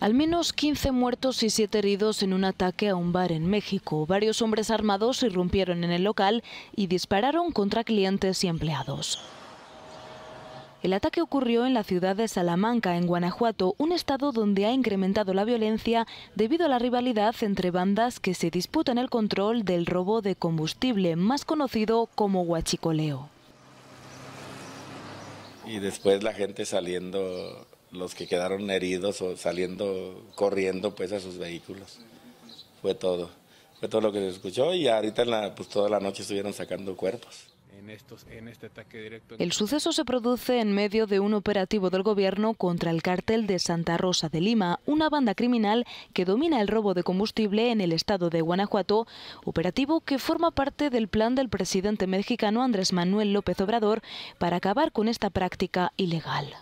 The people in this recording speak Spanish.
Al menos 15 muertos y 7 heridos en un ataque a un bar en México. Varios hombres armados irrumpieron en el local y dispararon contra clientes y empleados. El ataque ocurrió en la ciudad de Salamanca, en Guanajuato, un estado donde ha incrementado la violencia debido a la rivalidad entre bandas que se disputan el control del robo de combustible, más conocido como huachicoleo. Y después la gente saliendo los que quedaron heridos o saliendo corriendo pues a sus vehículos. Fue todo. Fue todo lo que se escuchó y ahorita pues, toda la noche estuvieron sacando cuerpos. Este el suceso se produce en medio de un operativo del gobierno contra el cártel de Santa Rosa de Lima, una banda criminal que domina el robo de combustible en el estado de Guanajuato, operativo que forma parte del plan del presidente mexicano Andrés Manuel López Obrador para acabar con esta práctica ilegal.